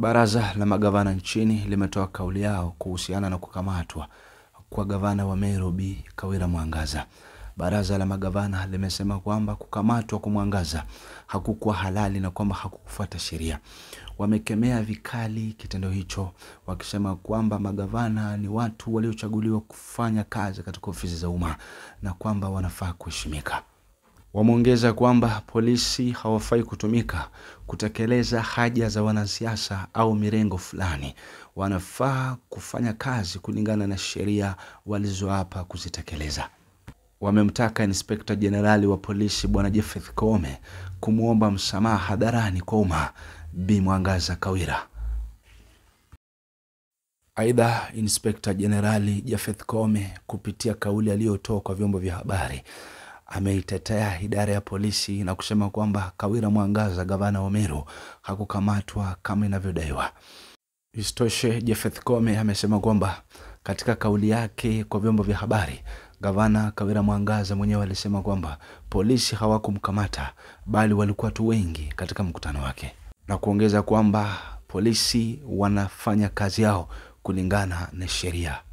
Baraza la magavana nchini limetoa kauli yao kuhusiana na kukamatwa kwa gavana wa Meru Bi Kawira Mwangaza. Baraza la magavana limesema kwamba kukamatwa kwa Mwangaza hakukuwa halali na kwamba hakukufuata sheria. Wamekemea vikali kitendo hicho, wakisema kwamba magavana ni watu waliochaguliwa kufanya kazi katika ofisi za umma na kwamba wanafaa kuheshimika. Wameongeza kwamba polisi hawafai kutumika kutekeleza haja za wanasiasa au mirengo fulani. Wanafaa kufanya kazi kulingana na sheria walizoapa kuzitekeleza. Wamemtaka inspekta jenerali wa polisi Bwana jefeth Kome kumwomba msamaha hadharani kwa umma Bi Mwangaza Kawira. Aidha, inspekta jenerali Jafeth Kome kupitia kauli aliyotoa kwa vyombo vya habari ameitetea idara ya polisi na kusema kwamba Kawira Mwangaza, gavana wa Meru, hakukamatwa kama inavyodaiwa. Isitoshe, Jefeth Kome amesema kwamba katika kauli yake kwa vyombo vya habari Gavana Kawira Mwangaza mwenyewe alisema kwamba polisi hawakumkamata bali walikuwa tu wengi katika mkutano wake, na kuongeza kwamba polisi wanafanya kazi yao kulingana na sheria.